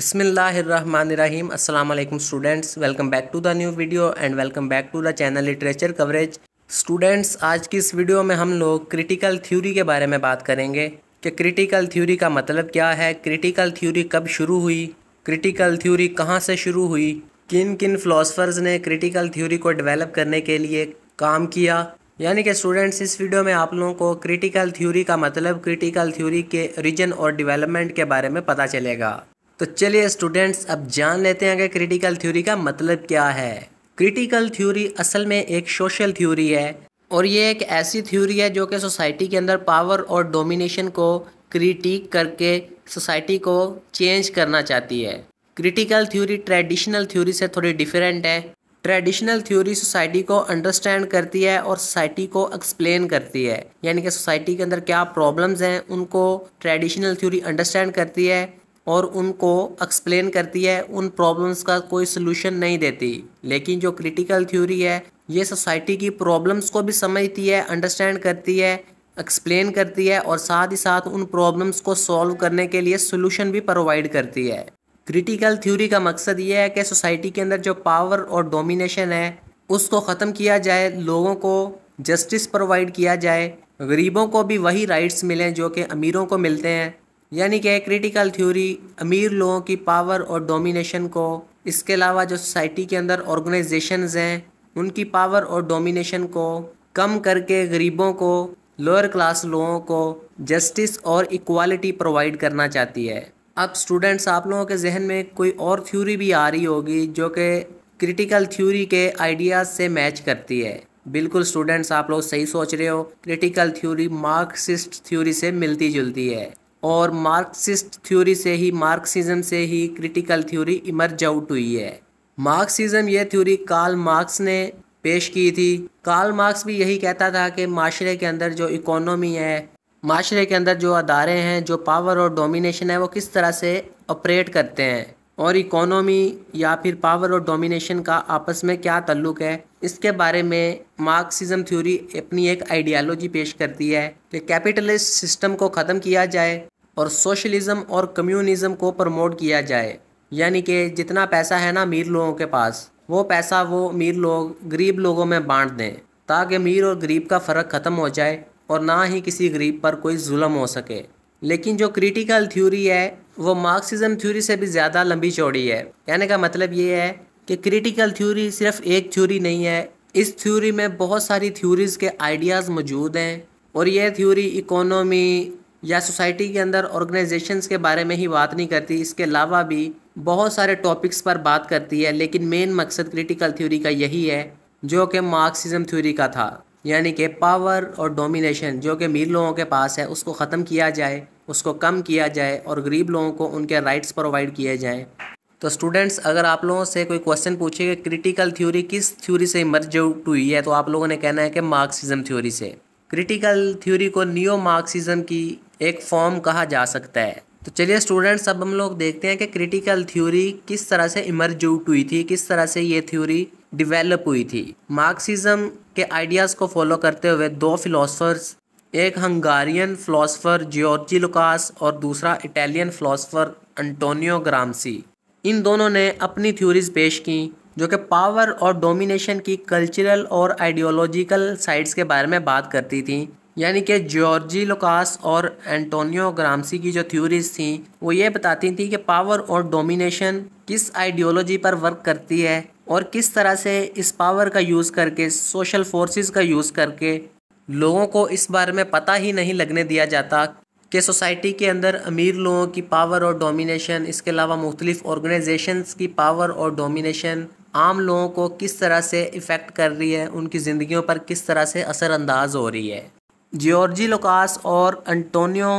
बिसमीम students welcome back to the new video and welcome back to the channel literature coverage students आज की इस video में हम लोग क्रिटिकल थ्योरी के बारे में बात करेंगे कि क्रिटिकल थ्योरी का मतलब क्या है क्रिटिकल थ्योरी कब शुरू हुई क्रिटिकल थ्योरी कहाँ से शुरू हुई किन किन फ़िलासफ़र्स ने क्रिटिकल थ्योरी को डेवलप करने के लिए काम किया यानी कि स्टूडेंट्स इस वीडियो में आप लोगों को क्रिटिकल थ्योरी का मतलब क्रिटिकल थ्योरी के रीजन और डेवलपमेंट के बारे में पता चलेगा तो चलिए स्टूडेंट्स अब जान लेते हैं कि क्रिटिकल थ्योरी का मतलब क्या है क्रिटिकल थ्योरी असल में एक सोशल थ्योरी है और ये एक ऐसी थ्योरी है जो कि सोसाइटी के अंदर पावर और डोमिनेशन को क्रिटिक करके सोसाइटी को चेंज करना चाहती है क्रिटिकल थ्योरी ट्रेडिशनल थ्योरी से थोड़ी डिफरेंट है ट्रेडिशनल थ्योरी सोसाइटी को अंडरस्टैंड करती है और सोसाइटी को एक्सप्लेन करती है यानी कि सोसाइटी के अंदर क्या प्रॉब्लम्स हैं उनको ट्रेडिशनल थ्योरी अंडरस्टैंड करती है और उनको एक्सप्लेन करती है उन प्रॉब्लम्स का कोई सलूशन नहीं देती लेकिन जो क्रिटिकल थ्योरी है ये सोसाइटी की प्रॉब्लम्स को भी समझती है अंडरस्टैंड करती है एक्सप्लेन करती है और साथ ही साथ उन प्रॉब्लम्स को सॉल्व करने के लिए सोल्यूशन भी प्रोवाइड करती है क्रिटिकल थ्योरी का मकसद ये है कि सोसाइटी के अंदर जो पावर और डोमिनेशन है उसको ख़त्म किया जाए लोगों को जस्टिस प्रोवाइड किया जाए गरीबों को भी वही राइट्स मिलें जो कि अमीरों को मिलते हैं यानी कि क्रिटिकल थ्योरी अमीर लोगों की पावर और डोमिनेशन को इसके अलावा जो सोसाइटी के अंदर ऑर्गेनाइजेशन हैं उनकी पावर और डोमिनेशन को कम करके गरीबों को लोअर क्लास लोगों को जस्टिस और इक्वालिटी प्रोवाइड करना चाहती है अब स्टूडेंट्स आप लोगों के जहन में कोई और थ्योरी भी आ रही होगी जो कि क्रिटिकल थ्योरी के आइडियाज़ से मैच करती है बिल्कुल स्टूडेंट्स आप लोग सही सोच रहे हो क्रिटिकल थ्योरी मार्क्सिस्ट थ्योरी से मिलती जुलती है और मार्क्सिस्ट थ्योरी से ही मार्क्सिज्म से ही क्रिटिकल थ्योरी इमर्ज आउट हुई है मार्क्सिज्म यह थ्योरी कार्ल मार्क्स ने पेश की थी कार्ल मार्क्स भी यही कहता था कि माशरे के अंदर जो इकोनॉमी है माशरे के अंदर जो अदारे हैं जो पावर और डोमिनेशन है वो किस तरह से ऑपरेट करते हैं और इकोनॉमी या फिर पावर और डोमिनेशन का आपस में क्या तल्लुक है इसके बारे में मार्क्सिज्म थ्योरी अपनी एक आइडियालॉजी पेश करती है कि कैपिटलिस्ट सिस्टम को ख़त्म किया जाए और सोशलिज़्म और कम्युनिज्म को प्रमोट किया जाए यानी कि जितना पैसा है ना अमीर लोगों के पास वो पैसा वो अमीर लोग गरीब लोगों में बांट दें ताकि अमीर और गरीब का फ़र्क ख़त्म हो जाए और ना ही किसी गरीब पर कोई जुल्म हो सके लेकिन जो क्रिटिकल थ्योरी है वो मार्क्सिज्म थ्योरी से भी ज़्यादा लंबी चौड़ी है कहने का मतलब ये है कि क्रिटिकल थ्योरी सिर्फ एक थ्योरी नहीं है इस थ्योरी में बहुत सारी थ्योरीज़ के आइडियाज़ मौजूद हैं और यह थ्योरी इकोनॉमी या सोसाइटी के अंदर ऑर्गेनाइजेशंस के बारे में ही बात नहीं करती इसके अलावा भी बहुत सारे टॉपिक्स पर बात करती है लेकिन मेन मकसद क्रिटिकल थ्योरी का यही है जो कि मार्क्सिज्म थ्योरी का था यानी कि पावर और डोमिनेशन जो कि अमीर लोगों के पास है उसको ख़त्म किया जाए उसको कम किया जाए और गरीब लोगों को उनके राइट्स प्रोवाइड किए जाएँ तो स्टूडेंट्स अगर आप लोगों से कोई क्वेश्चन पूछे कि क्रिटिकल थ्योरी किस थ्योरी से इमर्ज हुई है तो आप लोगों ने कहना है कि मार्क्सिज्म थ्योरी से क्रिटिकल थ्योरी को नियो मार्क्सिज्म की एक फॉर्म कहा जा सकता है तो चलिए स्टूडेंट्स अब हम लोग देखते हैं कि क्रिटिकल थ्योरी किस तरह से इमर्ज हुई थी किस तरह से ये थ्योरी डिवेलप हुई थी मार्क्सिज्म के आइडियाज़ को फॉलो करते हुए दो फिलोसफर्स एक हंगारियन फिलोसफर जियोर्जी लुकास और दूसरा इटालियन फिलोसफर अंटोनियो ग्रामसी इन दोनों ने अपनी थ्योरीज़ पेश की जो कि पावर और डोमिनेशन की कल्चरल और आइडियोलॉजिकल साइड्स के बारे में बात करती थी यानी कि जॉर्जी लुकास और एंटोनियो ग्रामसी की जो थ्योरीज थी वो ये बताती थी कि पावर और डोमिनेशन किस आइडियोलॉजी पर वर्क करती है और किस तरह से इस पावर का यूज़ करके सोशल फोर्सेस का यूज़ करके लोगों को इस बारे में पता ही नहीं लगने दिया जाता कि सोसाइटी के अंदर अमीर लोगों की पावर और डोमिनेशन इसके अलावा मुख्तलिफ़ ऑर्गेनाइजेशंस की पावर और डोमिनेशन आम लोगों को किस तरह से इफ़ेक्ट कर रही है उनकी ज़िंदगियों पर किस तरह से असरअंदाज हो रही है जॉर्जी लोकास और अंटोनियो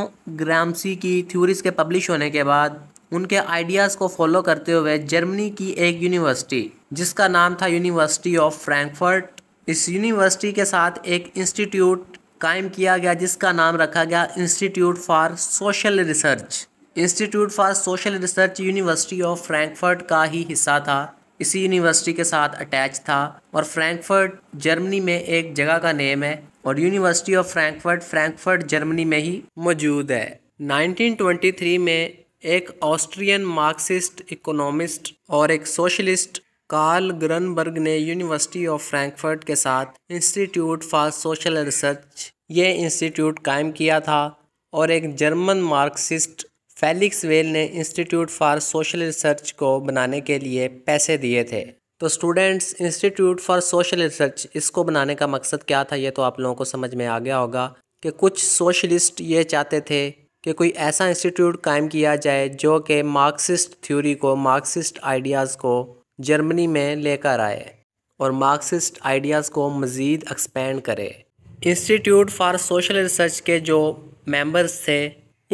ग्रामसी की थ्योरीज के पब्लिश होने के बाद उनके आइडियाज़ को फॉलो करते हुए जर्मनी की एक यूनिवर्सिटी जिसका नाम था यूनिवर्सिटी ऑफ फ्रैंकफर्ट इस यूनिवर्सिटी के साथ एक इंस्टीट्यूट कायम किया गया जिसका नाम रखा गया institute for social research institute for social research university of Frankfurt का ही हिस्सा था इसी यूनिवर्सिटी के साथ अटैच था और फ्रैंकफर्ट जर्मनी में एक जगह का नेम है और university of Frankfurt Frankfurt Germany में ही मौजूद है 1923 में एक ऑस्ट्रियन मार्क्सिस्ट इकोनॉमिस्ट और एक सोशलिस्ट कार्ल ग्रनबर्ग ने यूनिवर्सिटी ऑफ फ्रैंकफर्ट के साथ इंस्टीट्यूट फॉर सोशल रिसर्च ये इंस्टीट्यूट कायम किया था और एक जर्मन मार्क्सिस्ट फेलिक्स वेल ने इंस्टीट्यूट फॉर सोशल रिसर्च को बनाने के लिए पैसे दिए थे तो students institute for social research इसको बनाने का मकसद क्या था ये तो आप लोगों को समझ में आ गया होगा कि कुछ सोशलिस्ट ये चाहते थे कि कोई ऐसा इंस्टीट्यूट कायम किया जाए जो कि मार्क्सिस्ट थ्योरी को मार्क्सिस्ट आइडियाज़ को जर्मनी में लेकर आए और मार्क्सिस्ट आइडियाज़ को मज़ीद एक्सपेंड करे इंस्टीट्यूट फॉर सोशल रिसर्च के जो मेंबर्स थे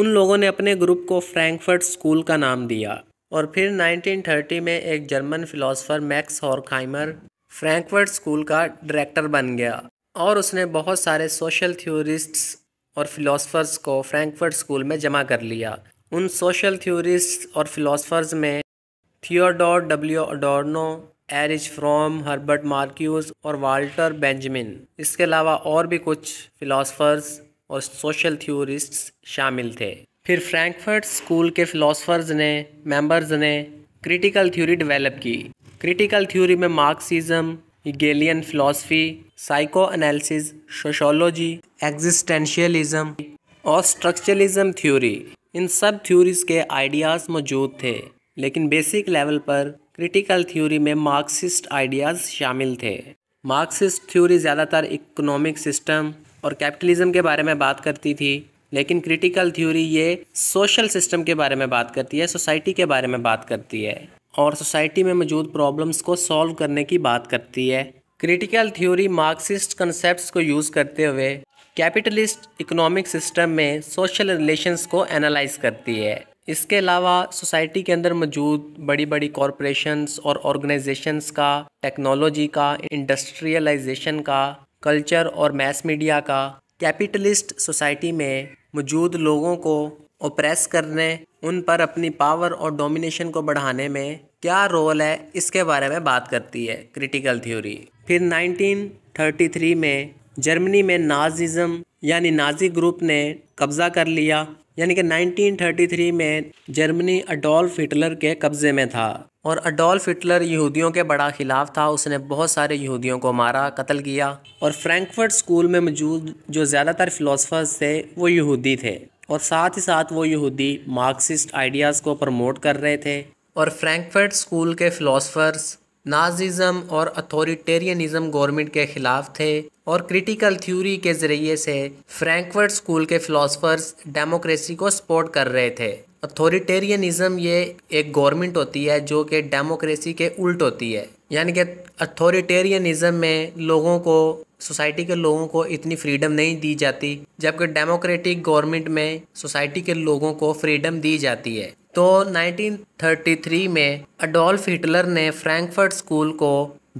उन लोगों ने अपने ग्रुप को फ्रैंकफर्ट स्कूल का नाम दिया और फिर 1930 में एक German philosopher Max Horkheimer Frankfurt school का डायरेक्टर बन गया और उसने बहुत सारे सोशल थ्योरिस्ट्स और फिलोसफर्स को फ्रैंकफर्ट स्कूल में जमा कर लिया उन सोशल थ्योरिस्ट और फिलोसफर्स में Theodor W Adorno Erich Fromm Herbert Marcuse और वाल्टर बेंजमिन इसके अलावा और भी कुछ फिलोसफर्स और सोशल थ्योरिस्ट शामिल थे फिर फ्रैंकफर्ट स्कूल के फिलोसफर्स ने मेंबर्स ने क्रिटिकल थ्योरी डेवलप की क्रिटिकल थ्योरी में Marxism Hegelian philosophy psychoanalysis sociology existentialism और स्ट्रक्चरलिज्म थ्योरी इन सब थ्योरीज़ के आइडियाज़ मौजूद थे लेकिन बेसिक लेवल पर क्रिटिकल थ्योरी में मार्क्सिस्ट आइडियाज़ शामिल थे मार्क्सिस्ट थ्योरी ज़्यादातर इकोनॉमिक सिस्टम और कैपिटलिज्म के बारे में बात करती थी लेकिन क्रिटिकल थ्योरी ये सोशल सिस्टम के बारे में बात करती है सोसाइटी के बारे में बात करती है और सोसाइटी में मौजूद प्रॉब्लम्स को सॉल्व करने की बात करती है क्रिटिकल थ्योरी मार्क्सिस्ट कंसेप्ट को यूज़ करते हुए कैपिटलिस्ट इकोनॉमिक सिस्टम में सोशल रिलेशंस को एनालाइज करती है इसके अलावा सोसाइटी के अंदर मौजूद बड़ी बड़ी कॉरपोरेशंस और ऑर्गेनाइजेशंस का टेक्नोलॉजी का इंडस्ट्रियलाइजेशन का कल्चर और मैस मीडिया का कैपिटलिस्ट सोसाइटी में मौजूद लोगों को ओप्रेस करने उन पर अपनी पावर और डोमिनेशन को बढ़ाने में क्या रोल है इसके बारे में बात करती है क्रिटिकल थ्योरी फिर 1933 में जर्मनी में नाजिज़म यानी नाजी ग्रुप ने कब्ज़ा कर लिया यानी कि 1933 में जर्मनी अडोल्फ हिटलर के कब्ज़े में था और अडोल्फ हिटलर यहूदियों के बड़ा खिलाफ था उसने बहुत सारे यहूदियों को मारा कत्ल किया और फ्रैंकफर्ट स्कूल में मौजूद जो ज़्यादातर फ़िलासफ़र्स थे वो यहूदी थे और साथ ही साथ वो यहूदी मार्क्सिस्ट आइडियाज़ को प्रमोट कर रहे थे और फ्रैंकफर्ट स्कूल के फिलोसफर्स नाजिज़म और अथॉरिटेरियनिज़म गवर्नमेंट के ख़िलाफ़ थे और क्रिटिकल थ्योरी के ज़रिए से फ्रैंकफर्ट स्कूल के फ़िलासफ़र्स डेमोक्रेसी को सपोर्ट कर रहे थे अथॉरिटेरियनिज़म ये एक गवर्नमेंट होती है जो कि डेमोक्रेसी के उल्ट होती है यानी कि अथॉरिटेरियनिज़म में लोगों को सोसाइटी के लोगों को इतनी फ्रीडम नहीं दी जाती जबकि डेमोक्रेटिक गवर्नमेंट में सोसाइटी के लोगों को फ्रीडम दी जाती है तो 1933 में अडोल्फ हिटलर ने फ्रैंकफर्ट स्कूल को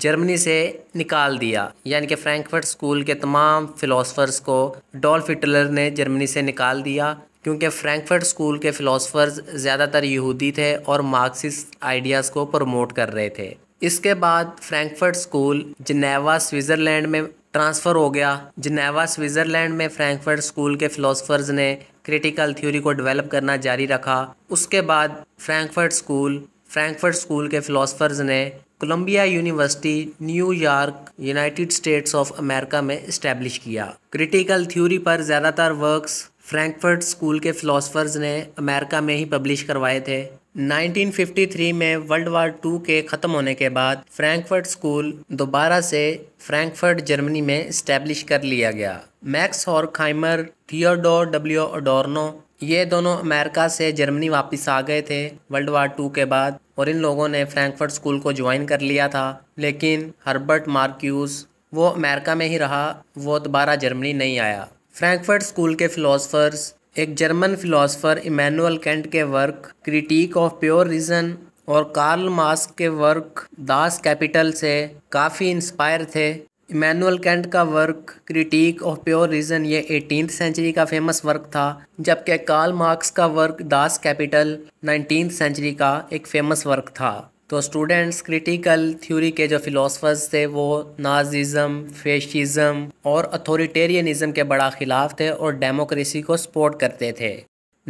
जर्मनी से निकाल दिया यानी कि फ्रैंकफर्ट स्कूल के तमाम फ़िलासफ़र्स को अडोल्फ हिटलर ने जर्मनी से निकाल दिया क्योंकि फ्रैंकफर्ट स्कूल के फ़िलासफ़र्स ज़्यादातर यहूदी थे और मार्क्सिस्ट आइडियाज़ को प्रमोट कर रहे थे इसके बाद फ्रैंकफर्ट स्कूल जनेवा स्विट्ज़रलैंड में ट्रांसफ़र हो गया जनेवा स्विट्ज़रलैंड में फ्रैंकफर्ट स्कूल के फ़िलासफ़र्स ने क्रिटिकल थ्योरी को डेवलप करना जारी रखा उसके बाद फ्रैंकफर्ट स्कूल फ्रैंकफर्ट स्कूल के फ़िलासफ़र्स ने Colombia university New York United States of America में इस्टेब्लिश किया क्रिटिकल थ्योरी पर ज़्यादातर वर्क्स फ्रैंकफर्ट स्कूल के फ़िलासफ़र्स ने अमेरिका में ही पब्लिश करवाए थे 1953 में वर्ल्ड वार टू के ख़त्म होने के बाद फ्रैंकफर्ट स्कूल दोबारा से फ्रैंकफर्ट जर्मनी में इस्टेब्लिश कर लिया गया मैक्स खाइमर थियोडोर डब्ल्यू ओडोर्नो ये दोनों अमेरिका से जर्मनी वापस आ गए थे वर्ल्ड वार टू के बाद और इन लोगों ने फ्रैंकफर्ट स्कूल को ज्वाइन कर लिया था लेकिन हर्बर्ट मार्क्यूस वो अमेरिका में ही रहा वो दोबारा जर्मनी नहीं आया फ्रैंकफर्ट स्कूल के फिलोसफर्स एक जर्मन फिलोसफर इमैनुअल कैंट के work critique of pure reason और कार्ल मास्क के वर्क दास कैपिटल से काफ़ी इंस्पायर थे इमैनुअल कैंट का work critique of pure reason ये एटीन सेंचुरी का फेमस वर्क था जबकि कार्ल मार्क्स का work Das Kapital nineteen century का एक फेमस वर्क था तो स्टूडेंट्स क्रिटिकल थ्योरी के जो फिलोसफर्स थे वो नाजिज़म फेशिज़म और अथॉरिटेरियनिज़म के बड़ा ख़िलाफ़ थे और डेमोक्रेसी को सपोर्ट करते थे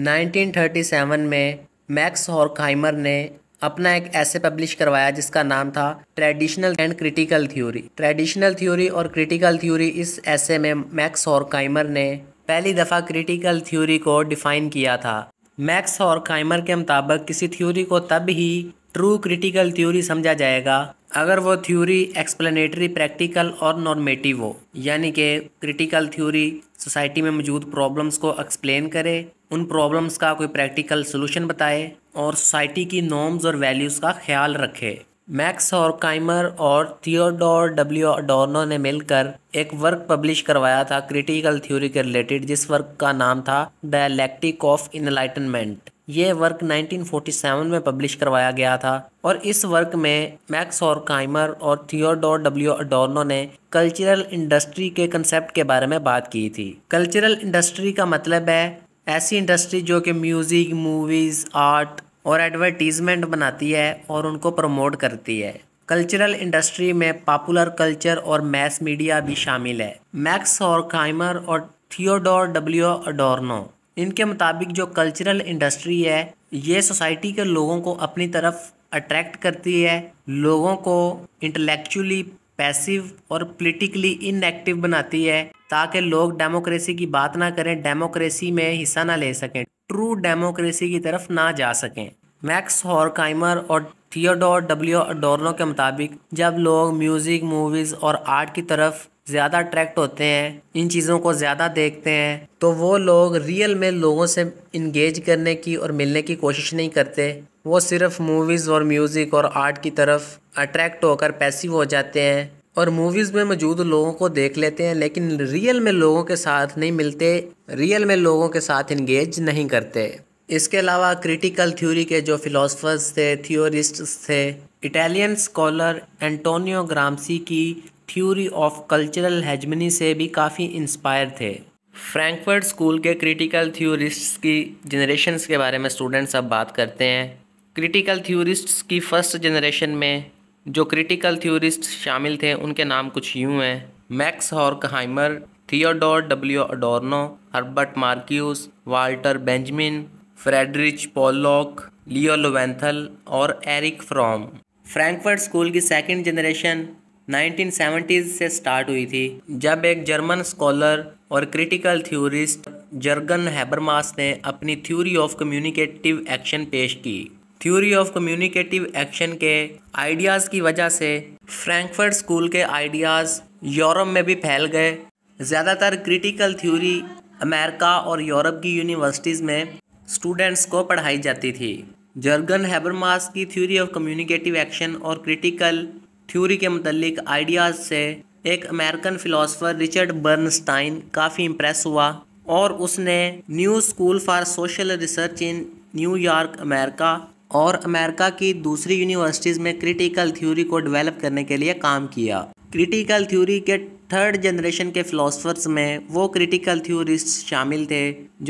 1937 में मैक्स हॉर्कहाइमर ने अपना एक ऐसे पब्लिश करवाया जिसका नाम था traditional and critical theory traditional theory और क्रिटिकल थ्योरी इस ऐसे में मैक्स हॉर्काइमर ने पहली दफ़ा क्रिटिकल थ्योरी को डिफाइन किया था मैक्स हॉर्काइमर के मुताबिक किसी थ्योरी को तब ही ट्रू क्रिटिकल थ्योरी समझा जाएगा अगर वो थ्योरी एक्सप्लेनेटरी प्रैक्टिकल और नॉर्मेटिव हो यानी कि क्रिटिकल थ्योरी सोसाइटी में मौजूद प्रॉब्लम्स को एक्सप्लेन करे उन प्रॉब्लम्स का कोई प्रैक्टिकल सोल्यूशन बताए और सोसाइटी की नॉर्म्स और वैल्यूज़ का ख्याल रखे मैक्स और काइमर और थियोडोर डब्ल्यू डोर्नो ने मिलकर एक वर्क पब्लिश करवाया था क्रिटिकल थ्योरी के रिलेटेड जिस वर्क का नाम था डायलैक्टिक ऑफ इनलाइटनमेंट ये वर्क 1947 में पब्लिश करवाया गया था और इस वर्क में मैक्स और काइमर और थियोडोर डब्ल्यू अडोर्नो ने कल्चरल इंडस्ट्री के कंसेप्ट के बारे में बात की थी कल्चरल इंडस्ट्री का मतलब है ऐसी इंडस्ट्री जो कि म्यूज़िक मूवीज़ आर्ट और एडवर्टीज़मेंट बनाती है और उनको प्रमोट करती है कल्चरल इंडस्ट्री में पॉपुलर कल्चर और मैस मीडिया भी शामिल है मैक्स और काइमर और थियोडोर डब्ल्यू अडोर्नो इनके मुताबिक जो कल्चरल इंडस्ट्री है ये सोसाइटी के लोगों को अपनी तरफ अट्रैक्ट करती है लोगों को इंटेलेक्चुअली पैसिव और पोलिटिकली इनएक्टिव बनाती है ताकि लोग डेमोक्रेसी की बात ना करें डेमोक्रेसी में हिस्सा ना ले सकें ट्रू डेमोक्रेसी की तरफ ना जा सकें मैक्स हॉरकाइमर और थियोडोर डब्ल्यू अडोर्नो के मुताबिक जब लोग म्यूज़िक मूवीज़ और आर्ट की तरफ ज़्यादा अट्रैक्ट होते हैं इन चीज़ों को ज़्यादा देखते हैं तो वो लोग रियल में लोगों से इंगेज करने की और मिलने की कोशिश नहीं करते वो सिर्फ मूवीज़ और म्यूज़िक और आर्ट की तरफ अट्रैक्ट होकर पैसिव हो जाते हैं और मूवीज़ में मौजूद लोगों को देख लेते हैं लेकिन रियल में लोगों के साथ नहीं मिलते रियल में लोगों के साथ इंगेज नहीं करते इसके अलावा क्रिटिकल थ्योरी के जो फिलोसफर्स थे थियोरिस्ट्स थे इटालियन स्कॉलर एंटोनियो ग्रामसी की थ्योरी ऑफ कल्चरल हेजमनी से भी काफ़ी इंस्पायर थे फ्रैंकफर्ट स्कूल के क्रिटिकल थ्योरिस्ट्स की जनरेशन्स के बारे में स्टूडेंट्स अब बात करते हैं क्रिटिकल थ्योरिस्ट्स की फ़र्स्ट जनरेशन में जो क्रिटिकल थ्योरिस्ट शामिल थे उनके नाम कुछ यूँ हैं Max Horkheimer Theodor W Adorno Herbert Marcuse Walter Benjamin Friedrich Pollock Leo Lowenthal और एरिक फ्रॉम फ्रैंकफर्ट स्कूल की सेकेंड जनरेशन 1970s से स्टार्ट हुई थी जब एक जर्मन स्कॉलर और क्रिटिकल थ्योरिस्ट जर्गन हैबरमास ने अपनी थ्योरी ऑफ कम्युनिकेटिव एक्शन पेश की थ्योरी ऑफ कम्युनिकेटिव एक्शन के आइडियाज़ की वजह से फ्रैंकफर्ट स्कूल के आइडियाज़ यूरोप में भी फैल गए ज़्यादातर क्रिटिकल थ्योरी अमेरिका और यूरोप की यूनिवर्सिटीज़ में स्टूडेंट्स को पढ़ाई जाती थी जर्गन हैबरमास की थ्योरी ऑफ कम्युनिकेटिव एक्शन और क्रिटिकल थ्योरी के मतलब आइडियाज़ से एक अमेरिकन फ़िलासफ़र रिचर्ड बर्नस्टाइन काफ़ी इम्प्रेस हुआ और उसने new school for social research in New York America और अमेरिका की दूसरी यूनिवर्सिटीज़ में क्रिटिकल थ्योरी को डेवलप करने के लिए काम किया क्रिटिकल थ्योरी के थर्ड जनरेशन के फिलोसफर्स में वो क्रिटिकल थ्योरिस्ट शामिल थे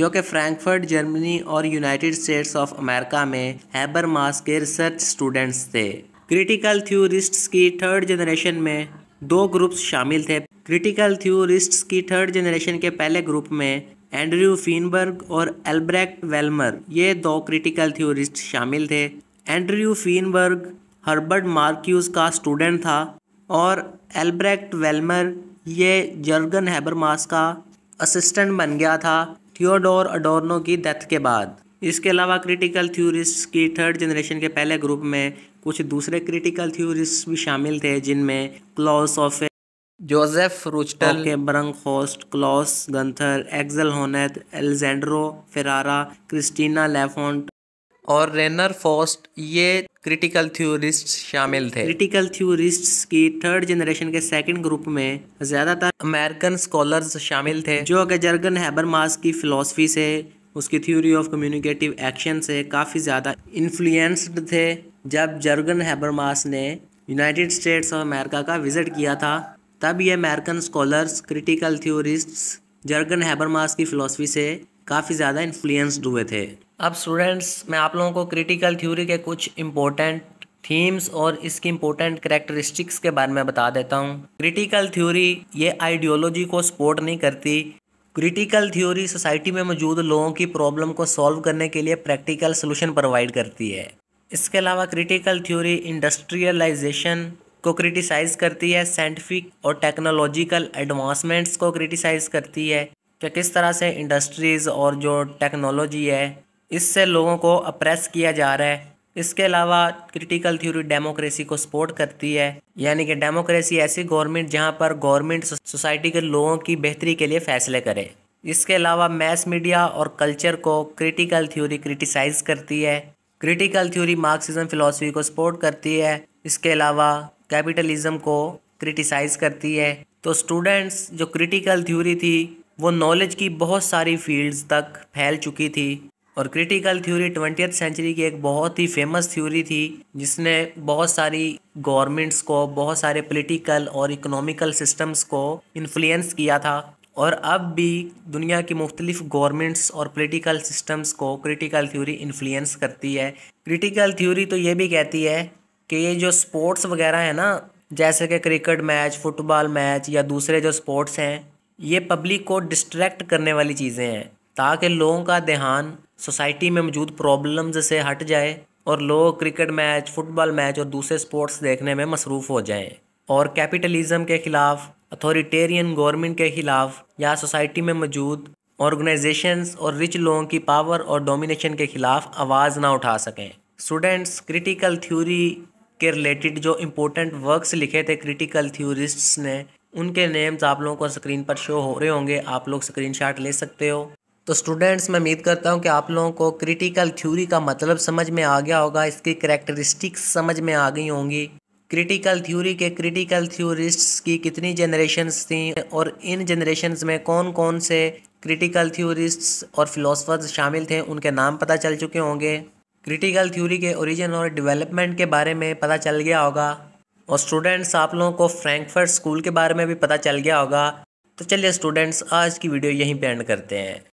जो कि फ्रैंकफर्ट जर्मनी और यूनाइटेड स्टेट्स ऑफ अमेरिका में हैबर मास के रिसर्च स्टूडेंट्स थे क्रिटिकल थ्योरिस्ट्स की थर्ड जनरेशन में दो ग्रुप्स शामिल थे क्रिटिकल थ्योरिस्ट्स की थर्ड जनरेशन के पहले ग्रुप में एंड्रयू फीनबर्ग और एल्ब्रेक्ट वेलमर ये दो क्रिटिकल थ्योरिस्ट शामिल थे एंड्रयू फीनबर्ग हर्बर्ट मार्क्यूज का स्टूडेंट था और एल्ब्रैक्ट वेलमर ये जर्गन हैबरमास का असिस्टेंट बन गया था थियोडोर अडोर्नो की डेथ के बाद इसके अलावा क्रिटिकल थ्योरिस्ट की थर्ड जनरेशन के पहले ग्रुप में कुछ दूसरे क्रिटिकल थ्योरिस्ट भी शामिल थे जिनमें क्लॉस ऑफ जोसेफ रुचटल के Brunkhorst Klaus Gunther Axel Honneth Alessandro Ferrara Cristina Lafont और रेनर फॉस्ट ये क्रिटिकल थ्योरिस्ट शामिल थे क्रिटिकल थ्योरिस्ट्स की थर्ड जनरेशन के सेकंड ग्रुप में ज़्यादातर अमेरिकन स्कॉलर्स शामिल थे जो कि जर्गन हैबरमास की फिलोसफी से उसकी थ्योरी ऑफ कम्युनिकेटिव एक्शन से काफ़ी ज़्यादा इन्फ्लुएंस्ड थे जब जर्गन हैबरमास ने यूनाइटेड स्टेट्स ऑफ अमेरिका का विज़िट किया था तब ये American scholars critical theorists Jurgen Habermas की फ़िलासफ़ी से काफ़ी ज़्यादा इन्फ्लुएंस्ड हुए थे अब स्टूडेंट्स मैं आप लोगों को क्रिटिकल थ्योरी के कुछ इम्पोर्टेंट थीम्स और इसकी इम्पोर्टेंट करेक्टरिस्टिक्स के बारे में बता देता हूँ क्रिटिकल थ्योरी ये आइडियोलॉजी को सपोर्ट नहीं करती क्रिटिकल थ्योरी सोसाइटी में मौजूद लोगों की प्रॉब्लम को सॉल्व करने के लिए प्रैक्टिकल सोल्यूशन प्रोवाइड करती है इसके अलावा क्रिटिकल थ्योरी इंडस्ट्रियलाइजेशन को क्रिटिसाइज़ करती है साइंटिफिक और टेक्नोलॉजिकल एडवांसमेंट्स को क्रिटिसाइज़ करती है कि किस तरह से इंडस्ट्रीज़ और जो टेक्नोलॉजी है इससे लोगों को अप्रेस किया जा रहा है इसके अलावा क्रिटिकल थ्योरी डेमोक्रेसी को सपोर्ट करती है यानी कि डेमोक्रेसी ऐसी गवर्नमेंट जहां पर गवर्नमेंट सोसाइटी के लोगों की बेहतरी के लिए फैसले करे इसके अलावा मैस मीडिया और कल्चर को क्रिटिकल थ्योरी क्रिटिसाइज करती है क्रिटिकल थ्योरी मार्क्सिज्म फिलोसफी को सपोर्ट करती है इसके अलावा कैपिटलिज्म को क्रिटिसाइज करती है तो स्टूडेंट्स जो क्रिटिकल थ्योरी थी वो नॉलेज की बहुत सारी फील्ड्स तक फैल चुकी थी और क्रिटिकल थ्योरी ट्वेंटियथ सेंचुरी की एक बहुत ही फेमस थ्योरी थी जिसने बहुत सारी गवर्नमेंट्स को बहुत सारे पॉलिटिकल और इकोनॉमिकल सिस्टम्स को इन्फ्लुएंस किया था और अब भी दुनिया की मुख्तलिफ गवर्नमेंट्स और पॉलिटिकल सिस्टम्स को क्रिटिकल थ्योरी इन्फ्लुएंस करती है क्रिटिकल थ्योरी तो ये भी कहती है कि ये जो स्पोर्ट्स वगैरह है ना जैसे कि क्रिकेट मैच फुटबॉल मैच या दूसरे जो स्पोर्ट्स हैं ये पब्लिक को डिस्ट्रैक्ट करने वाली चीज़ें हैं ताकि लोगों का ध्यान सोसाइटी में मौजूद प्रॉब्लम्स से हट जाए और लोग क्रिकेट मैच फुटबॉल मैच और दूसरे स्पोर्ट्स देखने में मसरूफ़ हो जाएँ और कैपिटलिज़म के ख़िलाफ़ अथॉरिटेरियन गवर्नमेंट के ख़िलाफ़ या सोसाइटी में मौजूद ऑर्गेनाइजेशंस और रिच लोगों की पावर और डोमिनेशन के ख़िलाफ़ आवाज़ ना उठा सकें स्टूडेंट्स क्रिटिकल थ्योरी के रिलेटेड जो इम्पोर्टेंट वर्क्स लिखे थे क्रिटिकल थ्योरिस्ट्स ने उनके नेम्स आप लोगों को स्क्रीन पर शो हो रहे होंगे आप लोग स्क्रीनशॉट ले सकते हो तो स्टूडेंट्स मैं उम्मीद करता हूँ कि आप लोगों को क्रिटिकल थ्योरी का मतलब समझ में आ गया होगा इसकी करेक्टरिस्टिक्स समझ में आ गई होंगी क्रिटिकल थ्योरी के क्रिटिकल थ्योरिस्ट्स की कितनी जनरेशन्स थी और इन जनरेशन्स में कौन कौन से क्रिटिकल थ्योरिस्ट्स और फिलोसफर्स शामिल थे उनके नाम पता चल चुके होंगे क्रिटिकल थ्योरी के ओरिजिन और डेवलपमेंट के बारे में पता चल गया होगा और स्टूडेंट्स आप लोगों को फ्रैंकफर्ट स्कूल के बारे में भी पता चल गया होगा तो चलिए स्टूडेंट्स आज की वीडियो यहीं पर एंड करते हैं